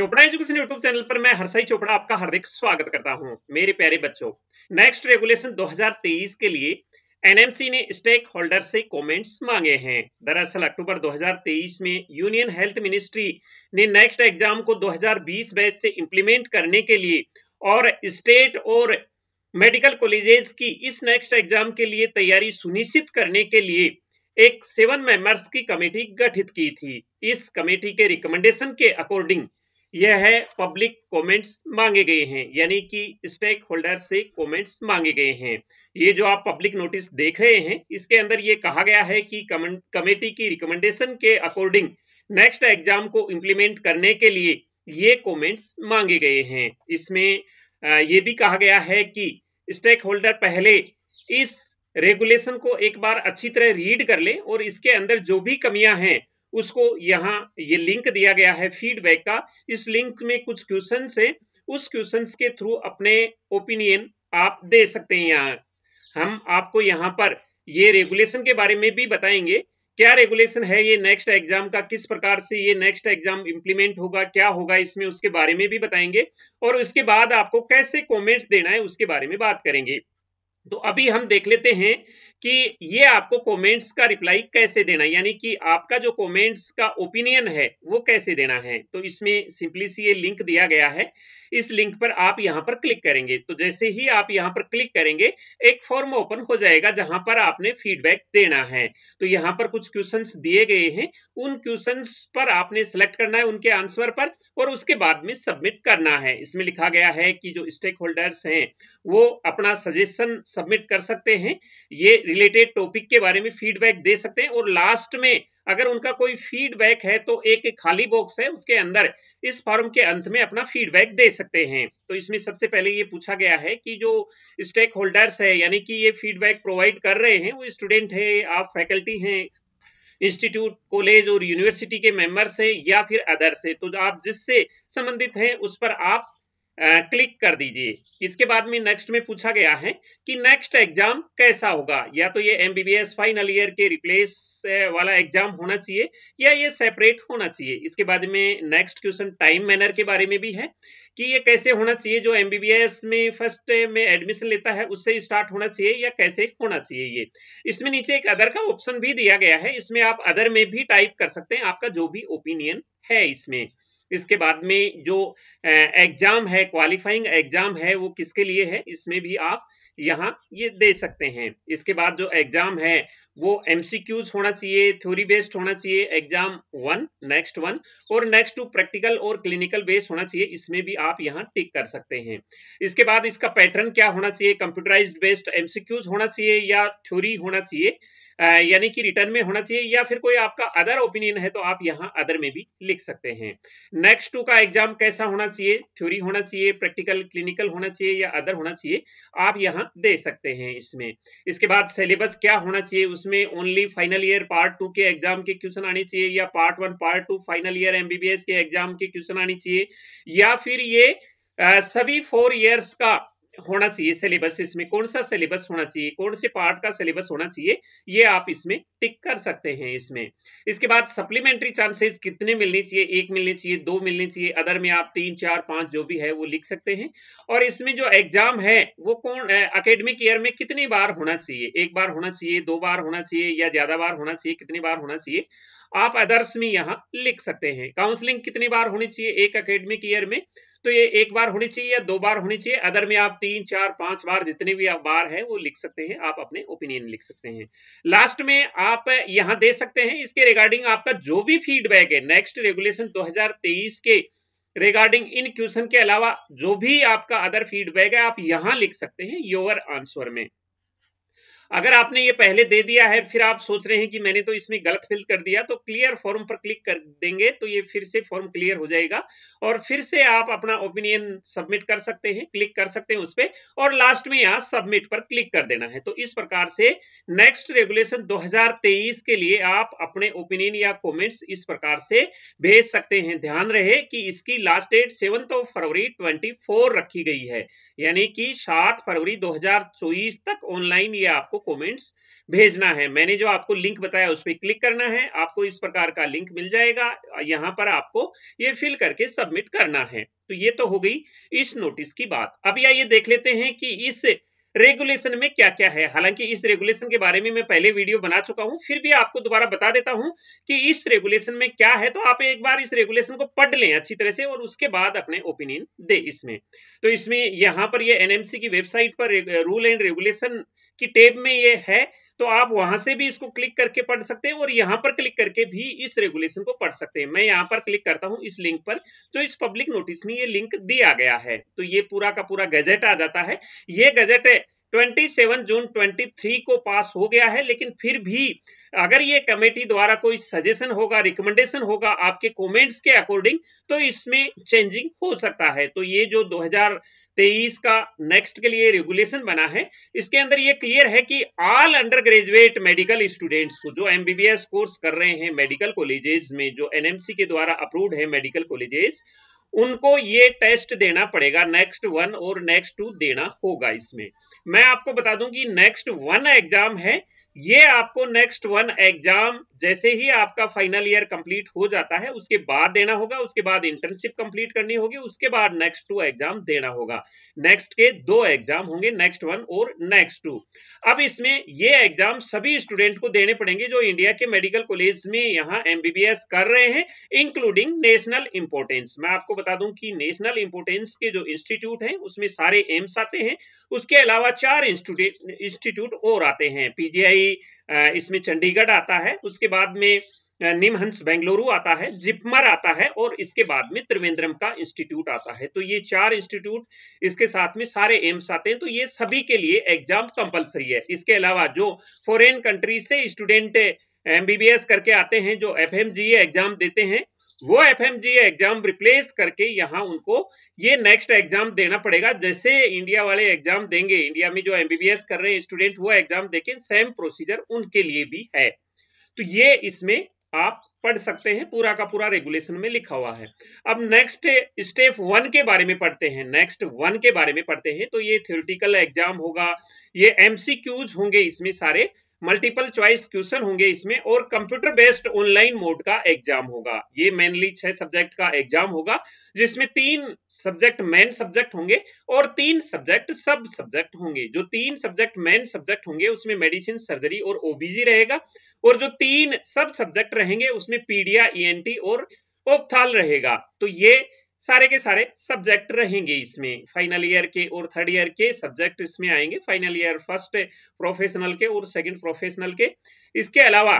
Chopra education YouTube channel पर मैं हरसाई चोपड़ा आपका हार्दिक स्वागत करता हूं मेरे प्यारे बच्चों नेक्स्ट रेगुलेशन 2023 के लिए एनएमसी ने स्टेक होल्डर से कमेंट्स मांगे हैं दरअसल अक्टूबर 2023 में यूनियन हेल्थ मिनिस्ट्री ने नेक्स्ट एग्जाम को 2020 बैच से इंप्लीमेंट करने के लिए और स्टेट और मेडिकल कॉलेजेस की इस नेक्स्ट एग्जाम के लिए तैयारी सुनिश्चित करने के लिए एक सेवन मेंबर्स की कमेटी गठित की थी इस कमेटी के रिकमेंडेशन के अकॉर्डिंग यह है पब्लिक कमेंट्स मांगे गए हैं यानी कि स्टेक होल्डर से कमेंट्स मांगे गए हैं ये जो आप पब्लिक नोटिस देख रहे हैं इसके अंदर ये कहा गया है कि कमेटी की रिकमेंडेशन के अकॉर्डिंग नेक्स्ट एग्जाम को इम्प्लीमेंट करने के लिए ये कमेंट्स मांगे गए हैं इसमें ये भी कहा गया है कि स्टेक होल्डर पहले इस रेगुलेशन को एक बार अच्छी तरह रीड कर ले और इसके अंदर जो भी कमियां हैं उसको यहाँ ये लिंक दिया गया है फीडबैक का इस लिंक में कुछ क्वेश्चन है उस क्वेश्चन के थ्रू अपने ओपिनियन आप दे सकते हैं यहाँ हम आपको यहाँ पर ये रेगुलेशन के बारे में भी बताएंगे क्या रेगुलेशन है ये नेक्स्ट एग्जाम का किस प्रकार से ये नेक्स्ट एग्जाम इंप्लीमेंट होगा क्या होगा इसमें उसके बारे में भी बताएंगे और उसके बाद आपको कैसे कमेंट्स देना है उसके बारे में बात करेंगे तो अभी हम देख लेते हैं कि ये आपको कमेंट्स का रिप्लाई कैसे देना है यानी कि आपका जो कमेंट्स का ओपिनियन है वो कैसे देना है तो इसमें सिंपली सी ये लिंक दिया गया है इस लिंक पर आप यहाँ पर क्लिक करेंगे तो जैसे ही आप यहाँ पर क्लिक करेंगे एक फॉर्म ओपन हो जाएगा जहां पर आपने फीडबैक देना है तो यहाँ पर कुछ क्वेश्चन दिए गए हैं उन क्वेश्चन पर आपने सेलेक्ट करना है उनके आंसर पर और उसके बाद में सबमिट करना है इसमें लिखा गया है कि जो स्टेक होल्डर्स हैं वो अपना सजेशन सबमिट कर सकते हैं ये रिलेटेड टॉपिक के बारे में फीडबैक दे सकते हैं और लास्ट में अगर उनका कोई फीडबैक है तो एक खाली बॉक्स है उसके अंदर इस फॉर्म के अंत में अपना फीडबैक दे सकते हैं तो इसमें सबसे पहले ये पूछा गया है कि जो स्टेक होल्डर्स है यानी कि ये फीडबैक प्रोवाइड कर रहे हैं वो स्टूडेंट है आप फैकल्टी हैं इंस्टीट्यूट कॉलेज और यूनिवर्सिटी के मेंबर्स हैं या फिर अदर से तो आप जिससे संबंधित हैं उस पर आप क्लिक कर दीजिए इसके बाद में नेक्स्ट में पूछा गया है कि नेक्स्ट एग्जाम कैसा होगा या तो ये एमबीबीएस फाइनल ईयर के रिप्लेस वाला एग्जाम होना चाहिए या ये सेपरेट होना चाहिए इसके बाद में नेक्स्ट क्वेश्चन टाइम मैनर के बारे में भी है कि ये कैसे होना चाहिए जो एमबीबीएस में फर्स्ट में एडमिशन लेता है उससे स्टार्ट होना चाहिए या कैसे होना चाहिए ये इसमें नीचे एक अदर का ऑप्शन भी दिया गया है इसमें आप अदर में भी टाइप कर सकते हैं आपका जो भी ओपिनियन है इसमें इसके बाद में जो एग्जाम है क्वालिफाइंग एग्जाम है वो किसके लिए है इसमें भी आप यहाँ ये दे सकते हैं इसके बाद जो एग्जाम है वो एमसीक्यूज होना चाहिए थ्योरी बेस्ड होना चाहिए एग्जाम वन नेक्स्ट वन और नेक्स्ट टू प्रैक्टिकल और क्लिनिकल बेस्ड होना चाहिए इसमें भी आप यहाँ टिक कर सकते हैं इसके बाद इसका पैटर्न क्या होना चाहिए कंप्यूटराइज बेस्ड एमसीक्यूज होना चाहिए या थ्योरी होना चाहिए यानी कि रिटर्न में होना चाहिए या फिर कोई आपका अदर ओपिनियन है तो आप यहाँ अदर में भी लिख सकते हैं नेक्स्ट टू का एग्जाम कैसा होना चाहिए थ्योरी होना चाहिए प्रैक्टिकल क्लिनिकल होना चाहिए या अदर होना चाहिए आप यहाँ दे सकते हैं इसमें इसके बाद सिलेबस क्या होना चाहिए उसमें only final year part two के एग्जाम के क्वेश्चन आने चाहिए या part one part two final year MBBS के एग्जाम के क्वेश्चन आने चाहिए या फिर ये आ, सभी फोर ईयर्स का होना चाहिए सिलेबस इसमें कौन सा सिलेबस होना चाहिए कौन से पार्ट का सिलेबस होना चाहिए ये आप इसमें टिक कर सकते हैं इसमें इसके बाद सप्लीमेंट्री चांसेस कितने मिलने चाहिए एक मिलने चाहिए दो मिलने चाहिए अदर में आप तीन चार पांच जो भी है वो लिख सकते हैं और इसमें जो एग्जाम है वो कौन अकेडमिक ईयर में कितनी बार होना चाहिए एक बार होना चाहिए दो बार होना चाहिए या ज्यादा बार होना चाहिए कितनी बार होना चाहिए आप अदर्स में यहाँ लिख सकते हैं काउंसलिंग कितनी बार होनी चाहिए एक अकेडमिक ईयर में तो ये एक बार होनी चाहिए या दो बार होनी चाहिए अदर में आप तीन चार पांच बार जितने भी आप बार है वो लिख सकते हैं आप अपने ओपिनियन लिख सकते हैं लास्ट में आप यहाँ दे सकते हैं इसके रिगार्डिंग आपका जो भी फीडबैक है नेक्स्ट रेगुलेशन 2023 के रिगार्डिंग इन क्वेश्चन के अलावा जो भी आपका अदर फीडबैक है आप यहाँ लिख सकते हैं योर आंसर में अगर आपने ये पहले दे दिया है फिर आप सोच रहे हैं कि मैंने तो इसमें गलत फिल कर दिया तो क्लियर फॉर्म पर क्लिक कर देंगे तो ये फिर से फॉर्म क्लियर हो जाएगा और फिर से आप अपना ओपिनियन सबमिट कर सकते हैं क्लिक कर सकते हैं उस पर और लास्ट में यहाँ सबमिट पर क्लिक कर देना है तो इस प्रकार से नेक्स्ट रेगुलेशन 2023 के लिए आप अपने ओपिनियन या कॉमेंट्स इस प्रकार से भेज सकते हैं ध्यान रहे कि इसकी लास्ट डेट सेवन ऑफ फरवरी ट्वेंटी रखी गई है यानी कि सात फरवरी 2024 तक ऑनलाइन ये आपको कमेंट्स भेजना है मैंने जो आपको लिंक बताया उस पर क्लिक करना है आपको इस प्रकार का लिंक मिल जाएगा यहाँ पर आपको ये फिल करके सबमिट करना है तो ये तो हो गई इस नोटिस की बात अब आइए देख लेते हैं कि इस रेगुलेशन में क्या क्या है हालांकि इस रेगुलेशन के बारे में मैं पहले वीडियो बना चुका हूं फिर भी आपको दोबारा बता देता हूं कि इस रेगुलेशन में क्या है तो आप एक बार इस रेगुलेशन को पढ़ लें अच्छी तरह से और उसके बाद अपने ओपिनियन दे इसमें तो इसमें यहां पर ये एनएमसी की वेबसाइट पर रूल एंड रेगुलेशन की टेब में ये है तो आप वहां से भी इसको क्लिक करके पढ़ सकते हैं और यहाँ पर क्लिक करके भी इस रेगुलेशन को पढ़ सकते हैं मैं यहां पर क्लिक करता हूं इस लिंक पर जो इस पब्लिक नोटिस में ये लिंक दिया गया है तो ये पूरा का पूरा गजेट आ जाता है ये गजेट है 27 जून 23 को पास हो गया है लेकिन फिर भी अगर ये कमेटी द्वारा कोई सजेशन होगा रिकमेंडेशन होगा आपके कमेंट्स के अकॉर्डिंग तो इसमें चेंजिंग हो सकता है तो ये जो तेईस का नेक्स्ट के लिए रेगुलेशन बना है इसके अंदर ये क्लियर है कि all undergraduate medical students को जो एमबीबीएस कोर्स कर रहे हैं मेडिकल कॉलेजेस में जो एनएमसी के द्वारा अप्रूव्ड है मेडिकल कॉलेजेस उनको ये टेस्ट देना पड़ेगा नेक्स्ट वन और नेक्स्ट टू देना होगा इसमें मैं आपको बता दूं कि नेक्स्ट वन एग्जाम है ये आपको नेक्स्ट वन एग्जाम जैसे ही आपका फाइनल ईयर कंप्लीट हो जाता है उसके बाद देना होगा उसके बाद इंटर्नशिप कंप्लीट करनी होगी उसके बाद नेक्स्ट टू एग्जाम देना होगा नेक्स्ट के दो एग्जाम होंगे नेक्स्ट वन और नेक्स्ट टू अब इसमें ये एग्जाम सभी स्टूडेंट को देने पड़ेंगे जो इंडिया के मेडिकल कॉलेज में यहाँ एमबीबीएस कर रहे हैं इंक्लूडिंग नेशनल इंपोर्टेंस मैं आपको बता दूं कि नेशनल इंपोर्टेंस के जो इंस्टीट्यूट है उसमें सारे एम्स आते हैं उसके अलावा चार इंस्टीट्यूट और आते हैं पीजीआई मुंबई इसमें चंडीगढ़ आता है उसके बाद में निमहंस बेंगलुरु आता है जिपमर आता है और इसके बाद में त्रिवेंद्रम का इंस्टीट्यूट आता है तो ये चार इंस्टीट्यूट इसके साथ में सारे एम्स आते हैं तो ये सभी के लिए एग्जाम कंपलसरी है इसके अलावा जो फॉरेन कंट्री से स्टूडेंट एमबीबीएस करके आते हैं जो एफ एग्जाम देते हैं वो जी एग्जाम रिप्लेस करके यहाँ उनको ये नेक्स्ट एग्जाम देना पड़ेगा जैसे इंडिया वाले एग्जाम देंगे इंडिया में जो एमबीबीएस कर रहे हैं स्टूडेंट वो एग्जाम देखें सेम प्रोसीजर उनके लिए भी है तो ये इसमें आप पढ़ सकते हैं पूरा का पूरा रेगुलेशन में लिखा हुआ है अब नेक्स्ट स्टेप वन के बारे में पढ़ते हैं नेक्स्ट वन के बारे में पढ़ते हैं तो ये थ्योरिटिकल एग्जाम होगा ये एमसीक्यूज होंगे इसमें सारे मल्टीपल चॉइस क्वेश्चन होंगे इसमें और कंप्यूटर बेस्ड ऑनलाइन मोड का एग्जाम होगा ये मेनली छह सब्जेक्ट का एग्जाम होगा जिसमें तीन सब्जेक्ट मेन सब्जेक्ट होंगे और तीन सब्जेक्ट सब सब्जेक्ट होंगे जो तीन सब्जेक्ट मेन सब्जेक्ट होंगे उसमें मेडिसिन सर्जरी और ओबीजी रहेगा और जो तीन सब सब्जेक्ट रहेंगे उसमें पीडिया ई e और ओपथाल रहेगा तो ये सारे के सारे सब्जेक्ट रहेंगे इसमें फाइनल ईयर के और थर्ड ईयर के सब्जेक्ट इसमें आएंगे फाइनल ईयर फर्स्ट प्रोफेशनल के और सेकंड प्रोफेशनल के इसके अलावा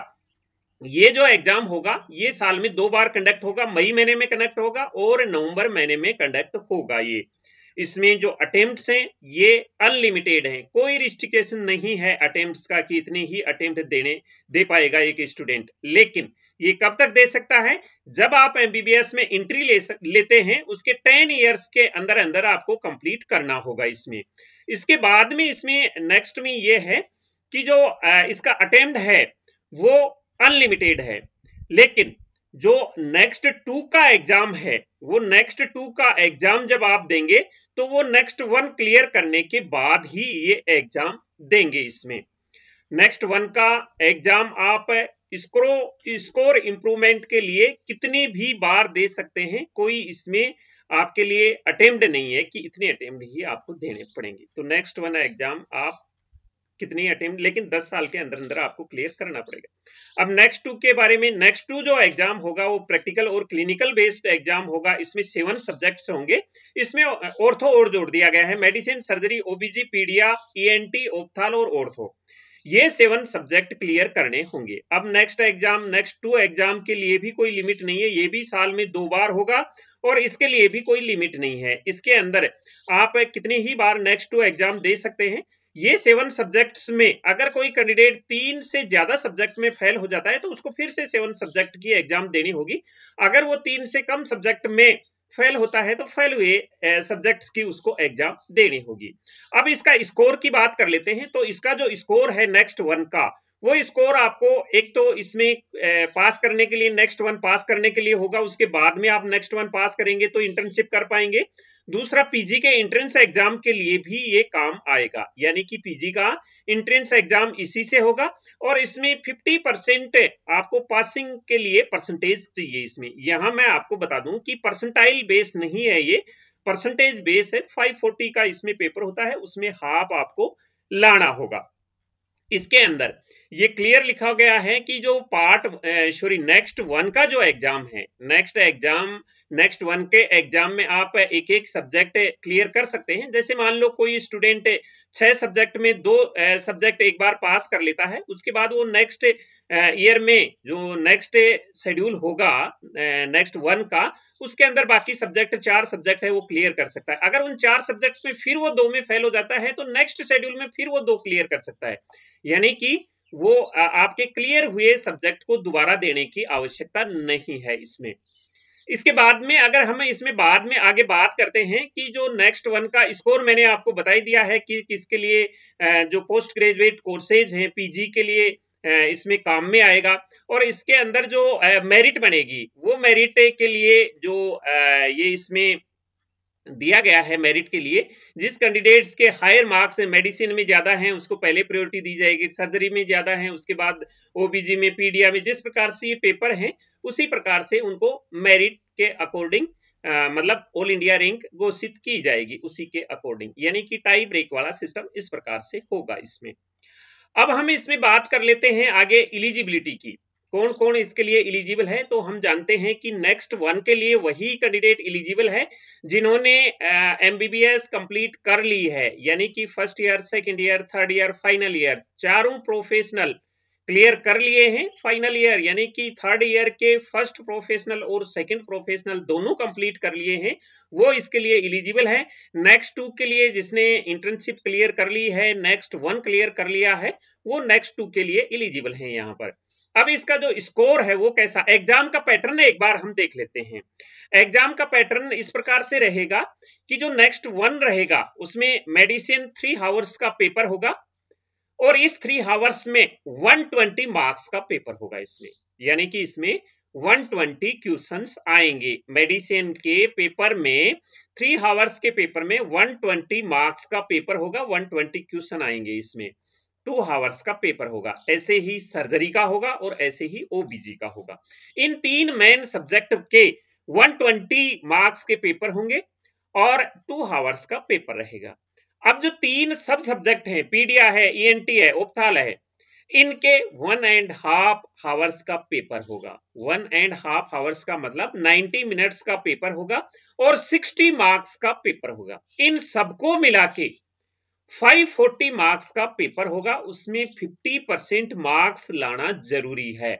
ये जो एग्जाम होगा ये साल में दो बार कंडक्ट होगा मई महीने में कंडक्ट होगा और नवंबर महीने में कंडक्ट होगा ये इसमें जो अटेम्प्ट हैं ये अनलिमिटेड हैं कोई रिस्ट्रिक्शन नहीं है अटेम्प्ट का कि इतने ही अटेम्प्ट देने दे पाएगा एक स्टूडेंट लेकिन ये कब तक दे सकता है जब आप एमबीबीएस में एंट्री ले लेते हैं उसके टेन इयर्स के अंदर अंदर आपको कंप्लीट करना होगा इसमें इसके बाद में इसमें नेक्स्ट में ये है कि जो इसका अटेम्प्ट है वो अनलिमिटेड है लेकिन जो नेक्स्ट टू का एग्जाम है वो नेक्स्ट टू का एग्जाम जब आप देंगे तो वो नेक्स्ट वन क्लियर करने के बाद ही ये एग्जाम देंगे इसमें नेक्स्ट वन का एग्जाम आप स्कोर इंप्रूवमेंट के लिए कितनी भी बार दे सकते हैं कोई इसमें आपके लिए अटेम्प्ट नहीं है कि इतने अटेम्प्ट ही आपको देने पड़ेंगे तो नेक्स्ट वन है एग्जाम आप कितने अटेम्प्ट लेकिन 10 साल के अंदर अंदर आपको क्लियर करना पड़ेगा अब नेक्स्ट टू के बारे में नेक्स्ट टू जो एग्जाम होगा वो प्रैक्टिकल और क्लिनिकल बेस्ड एग्जाम होगा इसमें सेवन सब्जेक्ट्स होंगे इसमें ऑर्थो और जोड़ दिया गया है medicine surgery OBG pedia ENT ophthal और ऑर्थो ये सेवन सब्जेक्ट क्लियर करने होंगे अब next exam next two exam के लिए भी कोई लिमिट नहीं है ये भी साल में दो बार होगा और इसके लिए भी कोई लिमिट नहीं है इसके अंदर आप कितनी ही बार नेक्स्ट टू एग्जाम दे सकते हैं ये सेवन सब्जेक्ट्स में अगर कोई कैंडिडेट तीन से ज्यादा सब्जेक्ट में फेल हो जाता है तो उसको फिर से सेवन सब्जेक्ट की एग्जाम देनी होगी अगर वो तीन से कम सब्जेक्ट में फेल होता है तो फेल हुए सब्जेक्ट्स की उसको एग्जाम देनी होगी अब इसका स्कोर की बात कर लेते हैं तो इसका जो स्कोर है नेक्स्ट वन का वो स्कोर आपको एक तो इसमें पास करने के लिए नेक्स्ट वन पास करने के लिए होगा उसके बाद में आप नेक्स्ट वन पास करेंगे तो इंटर्नशिप कर पाएंगे दूसरा पीजी के एंट्रेंस एग्जाम के लिए भी ये काम आएगा यानी कि पीजी का एंट्रेंस एग्जाम इसी से होगा और इसमें 50 परसेंट आपको पासिंग के लिए परसेंटेज चाहिए इसमें यहां मैं आपको बता दूं कि परसेंटाइल बेस नहीं है ये परसेंटेज बेस है फाइव का इसमें पेपर होता है उसमें हाफ आपको लाना होगा इसके अंदर ये क्लियर लिखा गया है कि जो पार्ट सॉरी नेक्स्ट वन का जो एग्जाम है नेक्स्ट एग्जाम नेक्स्ट वन के एग्जाम में आप एक एक सब्जेक्ट क्लियर कर सकते हैं जैसे मान लो कोई स्टूडेंट छह सब्जेक्ट में दो सब्जेक्ट एक बार पास कर लेता है उसके बाद वो नेक्स्ट ईयर में जो नेक्स्ट शेड्यूल होगा नेक्स्ट वन का उसके अंदर बाकी सब्जेक्ट चार सब्जेक्ट है वो क्लियर कर सकता है अगर उन चार सब्जेक्ट में फिर वो दो में फेल हो जाता है तो नेक्स्ट शेड्यूल में फिर वो दो क्लियर कर सकता है यानी कि वो आपके क्लियर हुए सब्जेक्ट को दोबारा देने की आवश्यकता नहीं है इसमें इसके बाद में अगर हम इसमें बाद में आगे बात करते हैं कि जो नेक्स्ट वन का स्कोर मैंने आपको बताई दिया है कि किसके लिए जो पोस्ट ग्रेजुएट कोर्सेज हैं पीजी के लिए इसमें काम में आएगा और इसके अंदर जो मेरिट बनेगी वो मेरिट के लिए जो ये इसमें दिया गया है मेरिट के लिए जिस कैंडिडेट्स के हायर मार्क्स मेडिसिन में ज्यादा हैं उसको पहले प्रायोरिटी दी जाएगी सर्जरी में ज्यादा हैं उसके बाद ओबीजी में पीडीआ में जिस प्रकार से ये पेपर हैं उसी प्रकार से उनको मेरिट के अकॉर्डिंग मतलब ऑल इंडिया रैंक घोषित की जाएगी उसी के अकॉर्डिंग यानी कि टाई ब्रेक वाला सिस्टम इस प्रकार से होगा इसमें अब हम इसमें बात कर लेते हैं आगे इलिजिबिलिटी की कौन कौन इसके लिए इलिजिबल है तो हम जानते हैं कि नेक्स्ट वन के लिए वही कैंडिडेट इलिजिबल है जिन्होंने एमबीबीएस कंप्लीट कर ली है यानी कि first year second year third year final year चारों प्रोफेशनल क्लियर कर लिए हैं फाइनल ईयर यानी कि थर्ड ईयर के फर्स्ट प्रोफेशनल और सेकंड प्रोफेशनल दोनों कंप्लीट कर लिए हैं वो इसके लिए इलिजिबल है नेक्स्ट टू के लिए जिसने इंटर्नशिप क्लियर कर ली है नेक्स्ट वन क्लियर कर लिया है वो नेक्स्ट टू के लिए इलिजिबल है यहाँ पर अब इसका जो स्कोर है वो कैसा एग्जाम का पैटर्न एक बार हम देख लेते हैं एग्जाम का पैटर्न इस प्रकार से रहेगा कि जो नेक्स्ट वन रहेगा उसमें मेडिसिन थ्री हावर्स का पेपर होगा और इस थ्री हावर्स में 120 मार्क्स का पेपर होगा इसमें यानी कि इसमें 120 क्वेश्चन आएंगे मेडिसिन के पेपर में थ्री हावर्स के पेपर में 120 मार्क्स का पेपर होगा 120 क्वेश्चन आएंगे इसमें टू हावर्स का पेपर होगा ऐसे ही सर्जरी का होगा और ऐसे ही ओबीजी का होगा इन तीन मेन सब्जेक्ट के 120 मार्क्स के पेपर होंगे और टू हावर्स का पेपर रहेगा अब जो तीन सब सब्जेक्ट हैं पीडिया है ईएनटी e है ओपथाल है इनके वन एंड हाफ हावर्स का पेपर होगा वन एंड हाफ हावर्स का मतलब 90 मिनट्स का पेपर होगा और 60 मार्क्स का पेपर होगा इन सबको मिला के 540 मार्क्स का पेपर होगा उसमें 50 परसेंट मार्क्स लाना जरूरी है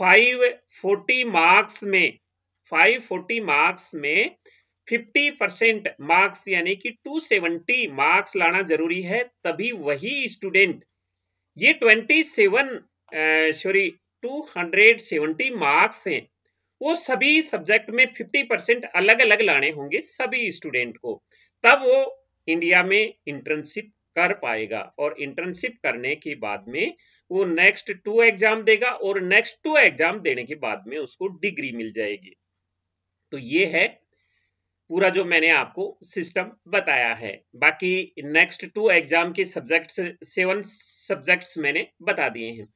540 मार्क्स में 540 मार्क्स में 50 परसेंट मार्क्स यानी कि 270 मार्क्स लाना जरूरी है तभी वही स्टूडेंट ये 27 सेवन सॉरी टू मार्क्स हैं वो सभी सब्जेक्ट में 50 परसेंट अलग अलग लाने होंगे सभी स्टूडेंट को तब वो इंडिया में इंटर्नशिप कर पाएगा और इंटर्नशिप करने के बाद में वो नेक्स्ट टू एग्जाम देगा और नेक्स्ट टू एग्जाम देने के बाद में उसको डिग्री मिल जाएगी तो ये है पूरा जो मैंने आपको सिस्टम बताया है बाकी नेक्स्ट टू एग्जाम के सब्जेक्ट्स सेवन सब्जेक्ट्स मैंने बता दिए हैं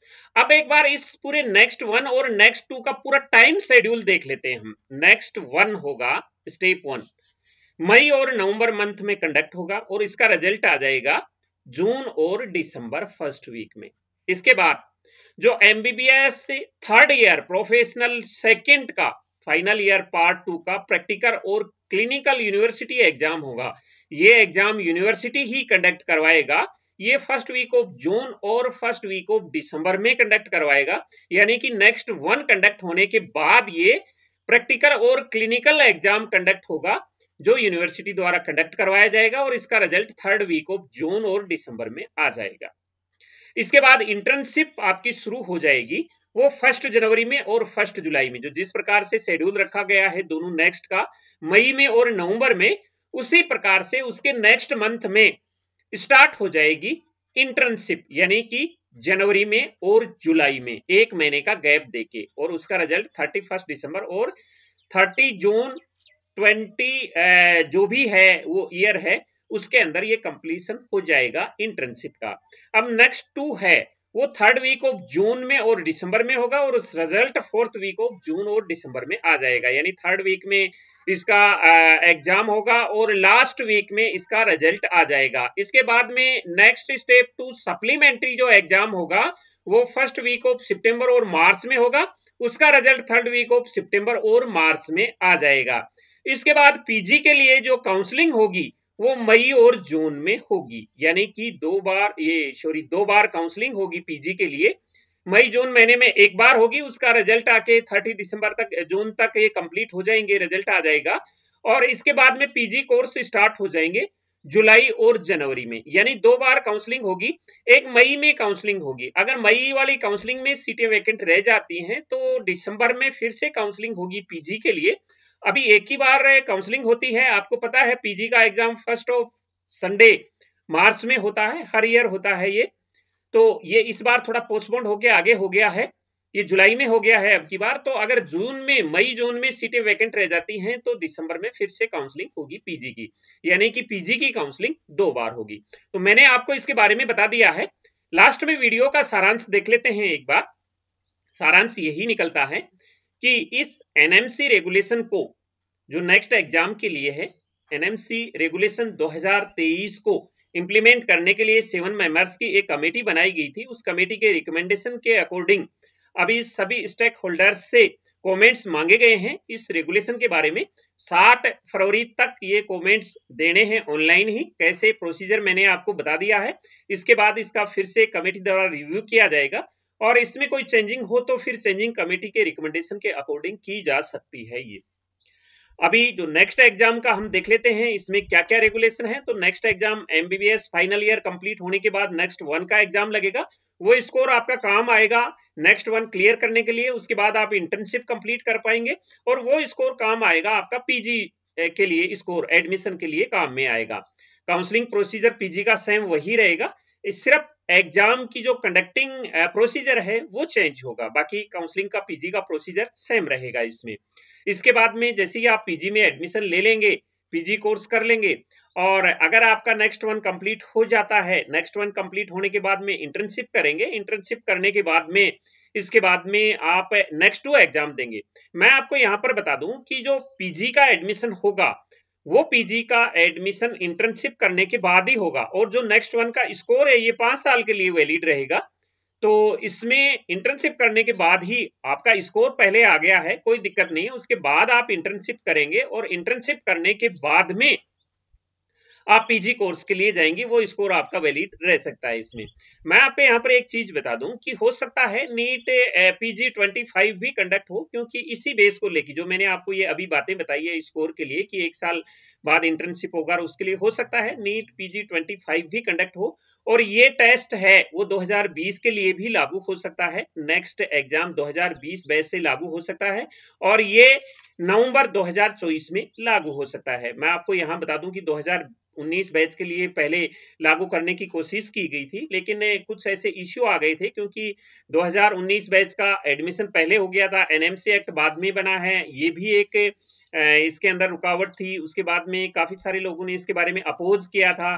अब एक बार इस पूरे नेक्स्ट वन और नेक्स्ट टू का पूरा टाइम शेड्यूल देख लेते हैं हम नेक्स्ट वन होगा स्टेप वन मई और नवंबर मंथ में कंडक्ट होगा और इसका रिजल्ट आ जाएगा जून और दिसंबर फर्स्ट वीक में इसके बाद जो MBBS third year professional second का फाइनल ईयर पार्ट टू का प्रैक्टिकल और क्लिनिकल यूनिवर्सिटी एग्जाम होगा ये एग्जाम यूनिवर्सिटी ही कंडक्ट करवाएगा ये फर्स्ट वीक ऑफ जून और फर्स्ट वीक ऑफ दिसंबर में कंडक्ट करवाएगा यानी कि नेक्स्ट वन कंडक्ट होने के बाद ये प्रैक्टिकल और क्लिनिकल एग्जाम कंडक्ट होगा जो यूनिवर्सिटी द्वारा कंडक्ट करवाया जाएगा और इसका रिजल्ट थर्ड वीक ऑफ जून और दिसंबर में आ जाएगा इसके बाद इंटर्नशिप आपकी शुरू हो जाएगी वो फर्स्ट जनवरी में और फर्स्ट जुलाई में जो जिस प्रकार से शेड्यूल रखा गया है दोनों नेक्स्ट का मई में और नवंबर में उसी प्रकार से उसके नेक्स्ट मंथ में स्टार्ट हो जाएगी इंटर्नशिप यानी कि जनवरी में और जुलाई में एक महीने का गैप देके और उसका रिजल्ट थर्टी फर्स्ट दिसंबर और थर्टी जून ट्वेंटी जो भी है वो ईयर है उसके अंदर ये कंप्लीशन हो जाएगा इंटर्नशिप का अब नेक्स्ट टू है वो थर्ड वीक ऑफ जून में और दिसंबर में होगा और उस रिजल्ट फोर्थ वीक ऑफ जून और दिसंबर में आ जाएगा यानी थर्ड वीक में इसका एग्जाम होगा और लास्ट वीक में इसका रिजल्ट आ जाएगा इसके बाद में नेक्स्ट स्टेप टू सप्लीमेंट्री जो एग्जाम होगा वो फर्स्ट वीक ऑफ सितंबर और मार्च में होगा उसका रिजल्ट थर्ड वीक ऑफ सितंबर और मार्च में आ जाएगा इसके बाद पीजी के लिए जो काउंसलिंग होगी वो मई और जून में होगी यानी कि दो बार ये सॉरी दो बार काउंसलिंग होगी पीजी के लिए मई जून महीने में एक बार होगी उसका रिजल्ट आके थर्टी दिसंबर तक जून तक ये कंप्लीट हो जाएंगे रिजल्ट आ जाएगा और इसके बाद में पीजी कोर्स स्टार्ट हो जाएंगे जुलाई और जनवरी में यानी दो बार काउंसलिंग होगी एक मई में काउंसलिंग होगी अगर मई वाली काउंसलिंग में सीटें वैकेंट रह जाती हैं तो दिसंबर में फिर से काउंसलिंग होगी पीजी के लिए अभी एक ही बार काउंसलिंग होती है आपको पता है पीजी का एग्जाम फर्स्ट ऑफ संडे मार्च में होता है हर ईयर होता है ये तो ये इस बार थोड़ा पोस्टपोन होके आगे हो गया है ये जुलाई में हो गया है अब की बार तो अगर जून में मई जून में सीटें वैकेंट रह जाती हैं तो दिसंबर में फिर से काउंसलिंग होगी पीजी की यानी कि पीजी की काउंसलिंग दो बार होगी तो मैंने आपको इसके बारे में बता दिया है लास्ट में वीडियो का सारांश देख लेते हैं एक बार सारांश यही निकलता है कि इस एनएमसी रेगुलेशन को जो नेक्स्ट एग्जाम के लिए है एनएमसी रेगुलेशन 2023 को इंप्लीमेंट करने के लिए सेवन मेंबर्स की एक कमेटी बनाई गई थी उस कमेटी के रिकमेंडेशन के अकॉर्डिंग अभी सभी स्टेक होल्डर्स से कमेंट्स मांगे गए हैं इस रेगुलेशन के बारे में सात फरवरी तक ये कमेंट्स देने हैं ऑनलाइन ही कैसे प्रोसीजर मैंने आपको बता दिया है इसके बाद इसका फिर से कमेटी द्वारा रिव्यू किया जाएगा और इसमें कोई चेंजिंग हो तो फिर चेंजिंग कमेटी के रिकमेंडेशन के अकॉर्डिंग की जा सकती है ये अभी जो नेक्स्ट एग्जाम का हम देख लेते हैं इसमें क्या क्या रेगुलेशन है तो next exam MBBS final year complete होने के बाद नेक्स्ट वन का एग्जाम लगेगा वो स्कोर आपका काम आएगा नेक्स्ट वन क्लियर करने के लिए उसके बाद आप इंटर्नशिप कंप्लीट कर पाएंगे और वो स्कोर काम आएगा आपका पीजी के लिए स्कोर एडमिशन के लिए काम में आएगा काउंसलिंग प्रोसीजर पीजी का सेम वही रहेगा सिर्फ एग्जाम की जो कंडक्टिंग प्रोसीजर uh, है वो चेंज होगा बाकी काउंसलिंग का पीजी का प्रोसीजर सेम रहेगा इसमें इसके बाद में जैसे ही आप पीजी में एडमिशन ले लेंगे पीजी कोर्स कर लेंगे और अगर आपका नेक्स्ट वन कंप्लीट हो जाता है नेक्स्ट वन कंप्लीट होने के बाद में इंटर्नशिप करेंगे इंटर्नशिप करने के बाद में इसके बाद में आप नेक्स्ट टू एग्जाम देंगे मैं आपको यहाँ पर बता दूं कि जो पीजी का एडमिशन होगा वो पीजी का एडमिशन इंटर्नशिप करने के बाद ही होगा और जो नेक्स्ट वन का स्कोर है ये पांच साल के लिए वैलिड रहेगा तो इसमें इंटर्नशिप करने के बाद ही आपका स्कोर पहले आ गया है कोई दिक्कत नहीं है उसके बाद आप इंटर्नशिप करेंगे और इंटर्नशिप करने के बाद में आप पीजी कोर्स के लिए जाएंगे वो स्कोर आपका वैलिड रह सकता है इसमें मैं आपको यहाँ पर एक चीज बता दूं कि हो सकता है नीट पीजी ट्वेंटी फाइव भी कंडक्ट हो क्योंकि इसी बेस को लेके जो मैंने आपको ये अभी बातें बताई है स्कोर के लिए कि एक साल बाद इंटर्नशिप होगा और उसके लिए हो सकता है नीट पीजी ट्वेंटी फाइव भी कंडक्ट हो और ये टेस्ट है वो 2020 के लिए भी लागू हो सकता है नेक्स्ट एग्जाम 2020 बैच से लागू हो सकता है और ये नवंबर 2024 में लागू हो सकता है मैं आपको यहाँ बता दूं कि 19 बैच के लिए पहले लागू करने की कोशिश की गई थी लेकिन कुछ ऐसे इश्यू आ गए थे क्योंकि 2019 बैच का एडमिशन पहले हो गया था एनएमसी एक्ट बाद में बना है ये भी एक इसके अंदर रुकावट थी उसके बाद में काफी सारे लोगों ने इसके बारे में अपोज किया था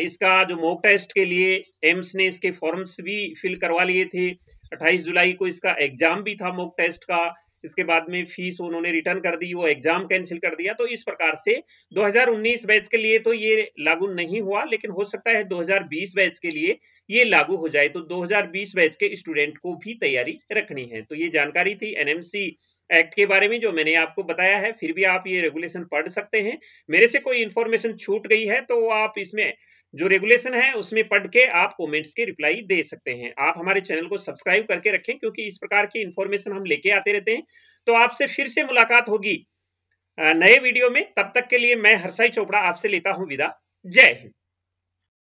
इसका जो मॉक टेस्ट के लिए एम्स ने इसके फॉर्म्स भी फिल करवा लिए थे 28 जुलाई को इसका एग्जाम भी था मॉक टेस्ट का इसके बाद में फीस उन्होंने रिटर्न कर दी वो एग्जाम कैंसिल कर दिया तो इस प्रकार से 2019 बैच के लिए तो ये लागू नहीं हुआ लेकिन हो सकता है 2020 बैच के लिए ये लागू हो जाए तो 2020 बैच के स्टूडेंट को भी तैयारी रखनी है तो ये जानकारी थी एनएमसी एक्ट के बारे में जो मैंने आपको बताया है फिर भी आप ये रेगुलेशन पढ़ सकते हैं मेरे से कोई इन्फॉर्मेशन छूट गई है तो आप इसमें जो रेगुलेशन है उसमें पढ़ के आप कमेंट्स के रिप्लाई दे सकते हैं आप हमारे चैनल को सब्सक्राइब करके रखें क्योंकि इस प्रकार की इंफॉर्मेशन हम लेके आते रहते हैं तो आपसे फिर से मुलाकात होगी नए वीडियो में तब तक के लिए मैं हर्षाई चोपड़ा आपसे लेता हूं विदा जय हिंद